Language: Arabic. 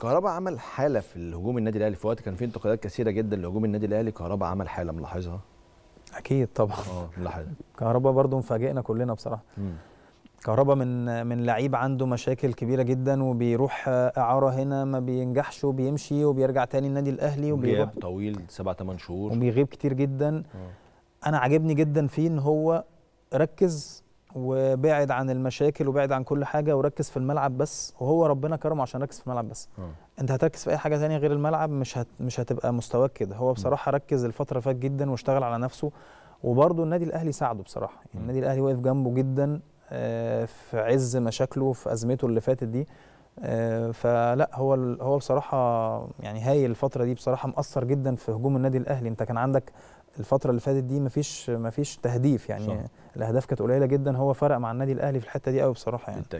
كهربا عمل حاله في الهجوم النادي الاهلي في وقت كان في انتقادات كثيره جدا لهجوم النادي الاهلي كهربا عمل حاله ملاحظها اكيد طبعا اه ملاحظها كهربا برضو مفاجئنا كلنا بصراحه مم. كهربا من من لعيب عنده مشاكل كبيره جدا وبيروح اعاره هنا ما بينجحش وبيمشي وبيرجع تاني النادي الاهلي وبيروح طويل 7 8 شهور وبيغيب كتير جدا أوه. انا عاجبني جدا فيه ان هو ركز وبعد عن المشاكل وبعد عن كل حاجه وركز في الملعب بس وهو ربنا كرمه عشان ركز في الملعب بس أوه. انت هتركز في اي حاجه ثانيه غير الملعب مش هت مش هتبقى مستواك كده هو بصراحه م. ركز الفتره فات جدا واشتغل على نفسه وبرده النادي الاهلي ساعده بصراحه يعني النادي الاهلي واقف جنبه جدا آه، في عز مشاكله في ازمته اللي فاتت دي آه، فلا هو هو بصراحه يعني هاي الفتره دي بصراحه مأثر جدا في هجوم النادي الاهلي انت كان عندك الفتره اللي فاتت دي مفيش مفيش تهديف يعني صح. الاهداف كانت قليله جدا هو فرق مع النادي الاهلي في الحته دي قوي بصراحه يعني انت